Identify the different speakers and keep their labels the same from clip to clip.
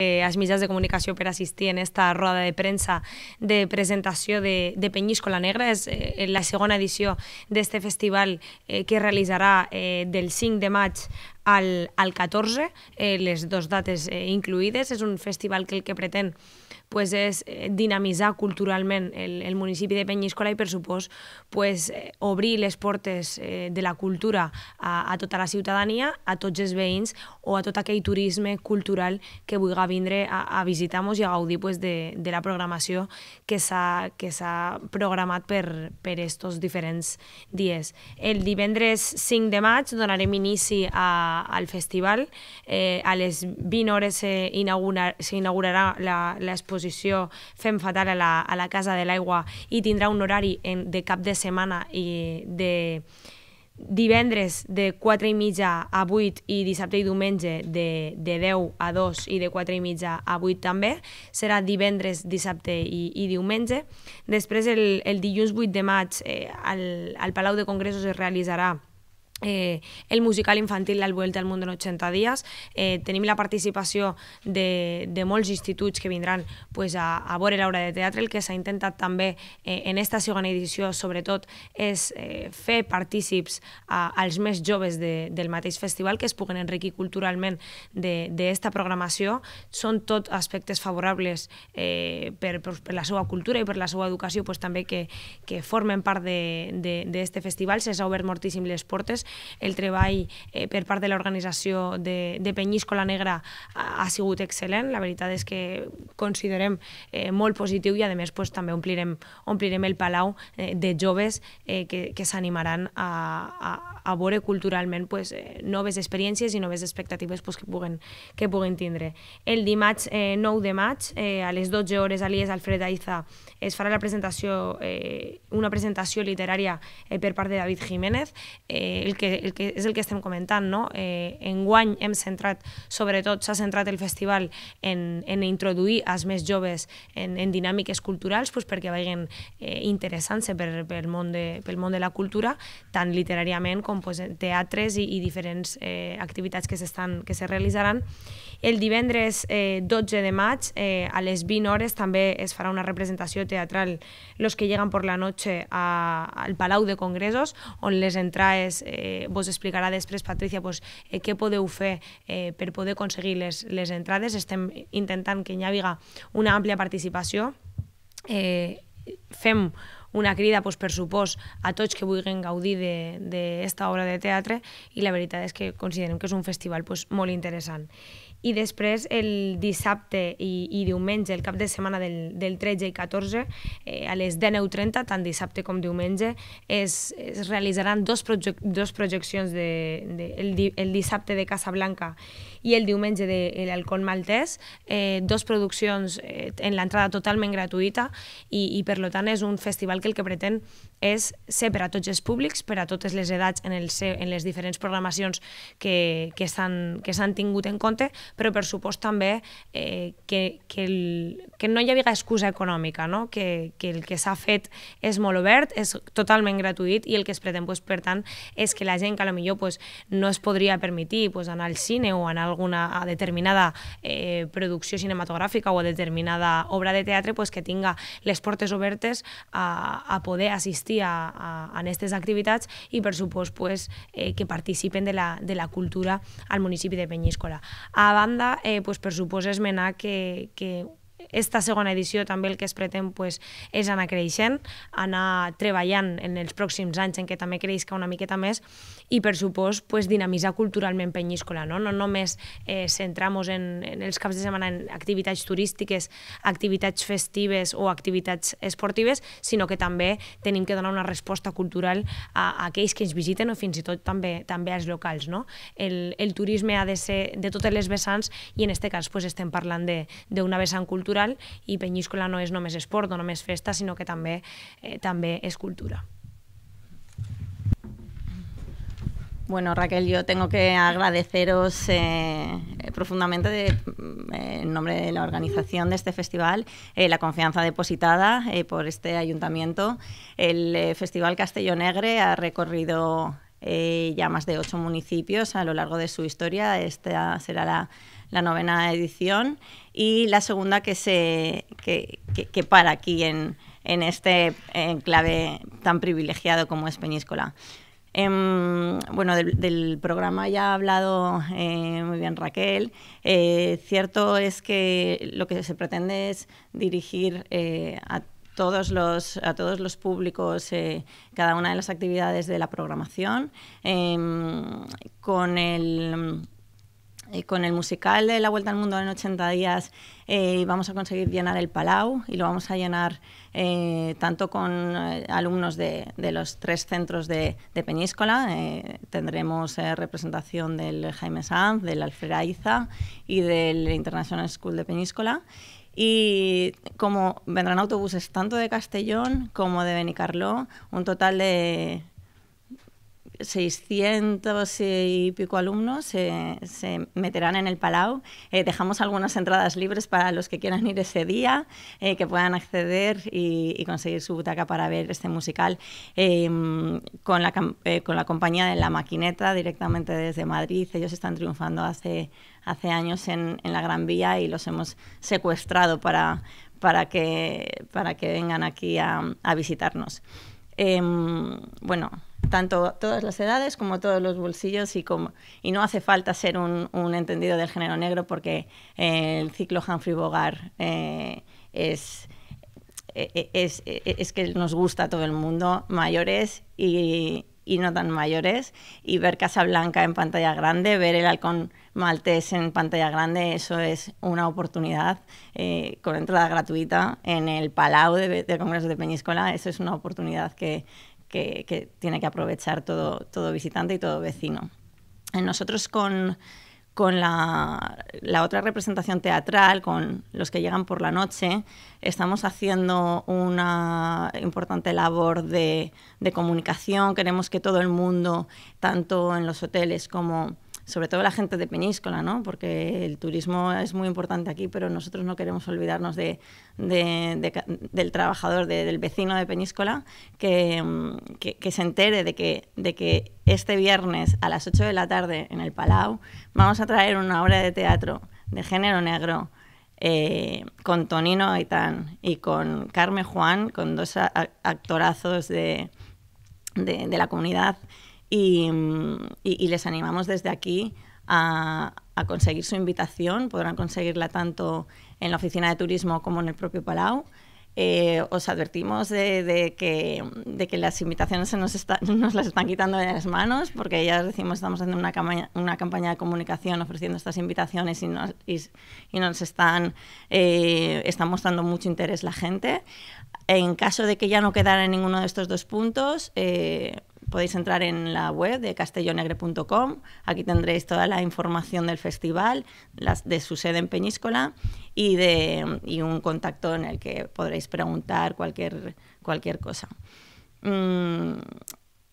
Speaker 1: els eh, mitjans de comunicació per assistir en esta roda de premsa de presentació de, de la Negra. És eh, la segona edició d'este festival eh, que es realitzarà eh, del 5 de maig al, al 14, eh, les dues dates eh, incluïdes. És un festival que el que pretén pues, és eh, dinamitzar culturalment el, el municipi de Penyiscola i, per supòs, pues, eh, obrir les portes eh, de la cultura a, a tota la ciutadania, a tots els veïns o a tot aquell turisme cultural que vulgui vindre a, a visitar-nos i a gaudir pues, de, de la programació que s'ha programat per, per estos diferents dies. El divendres 5 de maig donarem inici a, al festival. Eh, a les 20 hores s'inaugurarà l'exposició exposició Fem Fatal a la, a la Casa de l'Aigua i tindrà un horari en, de cap de setmana i de divendres de 4 i mitja a 8 i dissabte i diumenge de, de 10 a 2 i de 4 i mitja a 8 també. Serà divendres, dissabte i, i diumenge. Després, el, el dilluns 8 de maig, eh, al, al Palau de Congressos es realitzarà Eh, el musical infantil del Vuelta al Mundo en 80 dies. Eh, tenim la participació de, de molts instituts que vindran pues, a, a veure l'obra de teatre. El que s'ha intentat també eh, en esta segona edició, sobretot, és eh, fer partícips a, als més joves de, del mateix festival que es puguen enriquir culturalment d'esta de, programació. Són tot aspectes favorables eh, per, per, per la seva cultura i per la seva educació pues, també que, que formen part d'aquest festival. S'ha ha obert moltíssim les portes el treball eh, per part de l'organització de, de Penyiscola Negra ha, ha sigut excel·lent, la veritat és que considerem eh, molt positiu i a més pues, també omplirem, omplirem el palau eh, de joves eh, que, que s'animaran a, a, a veure culturalment pues, eh, noves experiències i noves expectatives pues, que, puguen, que puguen tindre. El dimarts eh, 9 de maig eh, a les 12 hores a l'IES Alfred Aiza es farà la presentació, eh, una presentació literària eh, per part de David Jiménez. Eh, el que, el que és el que estem comentant, no? Eh, en guany hem centrat, sobretot s'ha centrat el festival en, en introduir als més joves en, en dinàmiques culturals pues, perquè vagin eh, interessant-se per, pel, món de, pel món de la cultura, tant literàriament com pues, teatres i, i diferents eh, activitats que, que se realitzaran. El divendres eh, 12 de maig, eh, a les 20 hores, també es farà una representació teatral Los que llegan por la noche a, al Palau de Congressos, on les entrades eh, eh, vos explicarà després, Patricia, pues, eh, què podeu fer eh, per poder aconseguir les, les entrades. Estem intentant que hi hagi una àmplia participació. Eh, fem una crida, pues, per supost, a tots que vulguin gaudir d'aquesta obra de teatre i la veritat és que considerem que és un festival pues, molt interessant i després el dissabte i, i diumenge, el cap de setmana del, del 13 i 14, eh, a les 19.30, tant dissabte com diumenge, es, es realitzaran dos, proje dos projeccions de, de, el, di el dissabte de Casablanca i el diumenge de l'Alcón Maltès, eh, dos produccions eh, en l'entrada totalment gratuïta i, i per tant és un festival que el que pretén és ser per a tots els públics, per a totes les edats en, el, en les diferents programacions que, que s'han tingut en compte, però per supost també eh, que, que, el, que no hi havia excusa econòmica, no? que, que el que s'ha fet és molt obert, és totalment gratuït i el que es pretén, pues, per tant, és que la gent que potser pues, no es podria permetir pues, anar al cine o anar a alguna a determinada eh, producció cinematogràfica o a determinada obra de teatre, pues, que tinga les portes obertes a, a poder assistir a, a, a aquestes activitats i, per supost, pues, eh, que participen de la, de la cultura al municipi de Penyíscola. A banda, eh, pues, per suposar esmenar que, que esta segona edició també el que es pretén pues, és anar creixent, anar treballant en els pròxims anys en què també creixca una miqueta més i, per supost, pues, dinamitzar culturalment Penyíscola. No, no només eh, centramos en, en els caps de setmana en activitats turístiques, activitats festives o activitats esportives, sinó que també tenim que donar una resposta cultural a, a aquells que ens visiten o fins i tot també també als locals. No? El, el turisme ha de ser de totes les vessants i en aquest cas pues, estem parlant d'una vessant cultural i Penyíscola no és només esport o només festa, sinó que també, eh, també és cultura. Bueno,
Speaker 2: Raquel, yo tengo que agradeceros eh, eh, profundamente mm, eh, en nombre de la organización de este festival la confianza depositada por este ayuntamiento. El Festival Castellonegre ha recorrido ya más de ocho municipios a lo largo de su historia. Esta será la, novena edición y la segunda que, se, para aquí en, en este enclave tan privilegiado como es Peñíscola. Em, bueno, del, programa ya ha hablado eh, muy bien Raquel. Eh, cierto es que lo que se pretende es dirigir eh, a todos los, a todos los públicos cada una de las actividades de la programación em, con el y eh, con el musical de La Vuelta al Mundo en 80 días eh, vamos a conseguir llenar el Palau y lo vamos a llenar eh, tanto con alumnos de, los tres centros de, de tendremos representación del Jaime Sanz, del Alfred Aiza y del International School de Peñíscola. Y como vendrán autobuses tanto de Castellón como de Benicarló, un total de 600 y pico alumnos se, meterán en el Palau. Eh, dejamos algunas entradas libres para los que quieran ir ese día, eh, que puedan acceder y, conseguir su butaca para ver este musical em, eh, con, la, compañía de La Maquineta directamente desde Madrid. Ellos están triunfando hace, años en, la Gran Vía y los hemos secuestrado para, que, vengan aquí a, a visitarnos. Em, bueno, tanto todas las edades como todos los bolsillos y, como, y no hace falta ser un, entendido del género negro porque eh, el ciclo Humphrey Bogart eh, es, eh, es, que nos gusta a todo el mundo, mayores y, no tan mayores, y ver Casablanca en pantalla grande, ver el halcón maltés en pantalla grande, eso es una oportunidad con entrada gratuita en el Palau de, Congresos Congreso de Peñíscola, eso es una oportunidad que que, tiene que aprovechar todo, todo visitante y todo vecino. Nosotros con, la, otra representación teatral, con los que llegan por la noche, estamos haciendo una importante labor de, de comunicación. Queremos que todo el mundo, tanto en los hoteles como sobre todo la gente de Peníscola, ¿no? porque el turismo es muy importante aquí, pero nosotros no queremos olvidarnos del trabajador, del vecino de Peníscola, mm, que, se entere de que, este viernes a las 8 de la tarde en el Palau vamos a traer una obra de teatro de género negro. Eh, con Tonino Aitán y con Carmen Juan, con dos actorazos de, de la comunidad y, les animamos desde aquí a, conseguir su invitación. Podrán conseguirla tanto en la oficina de turismo como en el propio Palau. Eh, os advertimos de, que, de, que, las invitaciones se nos, nos, las están quitando de las manos, porque ya os decimos, estamos haciendo una campaña, una campaña de comunicación ofreciendo estas invitaciones y nos, y, nos están, eh, mostrando mucho interés la gente. En caso de que ya no quedara en ninguno de estos dos puntos, eh, Podéis entrar en la web de castellonegre.com, aquí tendréis toda la información del festival, de su sede en Peñíscola y, de, un contacto en el que podréis preguntar cualquier, cosa. Mm,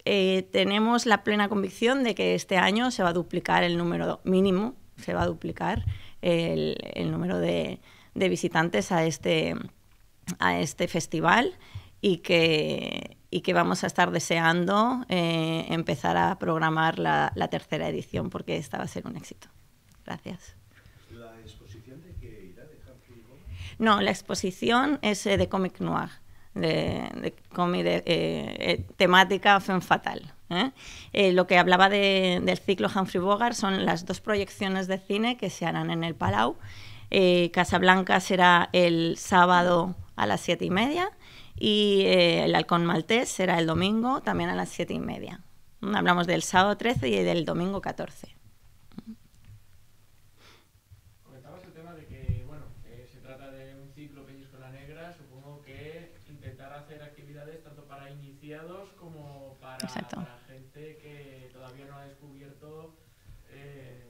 Speaker 2: eh, tenemos la plena convicción de que este año se va a duplicar el número mínimo, se va a duplicar el, número de, visitantes a este, este festival y que, y que vamos a estar deseando eh, empezar a programar la, la, tercera edición porque esta va a ser un éxito. Gracias.
Speaker 1: ¿La exposición de qué irá? ¿De
Speaker 2: No, la exposición es eh, de Comic Noir, de, de, eh, temática Femme Fatal. lo que hablaba de, del ciclo Humphrey Bogart son las dos proyecciones de cine que se harán en el Palau. Casablanca será el sábado a las siete y media y eh, el halcón maltés será el domingo también a las siete y media. Hablamos del sábado 13 y del domingo 14. Comentabas el tema de que, bueno, eh, se trata de un ciclo la Negra, supongo que intentar hacer actividades tanto
Speaker 1: para iniciados como para, la gente que todavía no ha descubierto... Eh,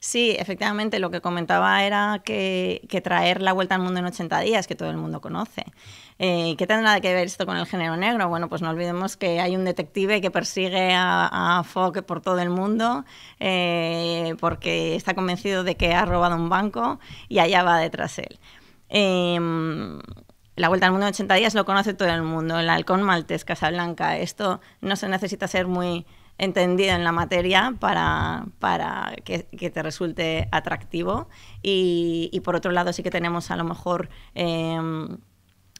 Speaker 2: Sí, efectivamente, lo que comentaba era que, traer la vuelta al mundo en 80 días, que todo el mundo conoce. Eh, ¿Qué tendrá que ver esto con el género negro? Bueno, pues no olvidemos que hay un detective que persigue a, a Fogg por todo el mundo eh, porque está convencido de que ha robado un banco y allá va detrás él. Em, la Vuelta al Mundo en 80 días lo conoce todo el mundo, el Halcón Maltés, Casablanca. Esto no se necesita ser muy entendido en la materia para, para que, te resulte atractivo. Y, por otro lado, sí que tenemos a lo mejor. Em,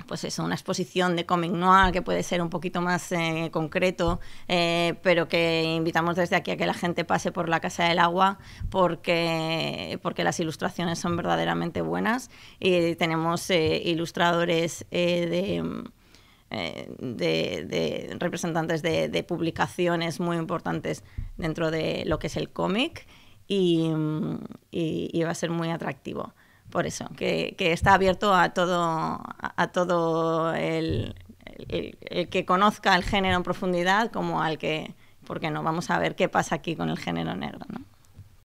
Speaker 2: pues eso, una exposición de comic noir que puede ser un poquito más eh, concreto, eh, pero que invitamos desde aquí a que la gente pase por la Casa del Agua porque, porque las ilustraciones son verdaderamente buenas y tenemos eh, ilustradores de eh, de, representantes de, publicaciones muy importantes dentro de lo que es el cómic y, va a ser muy atractivo. Por eso, que, está abierto a todo, el, que conozca el género en profundidad como al que, porque no, vamos a ver qué pasa aquí con el género negro.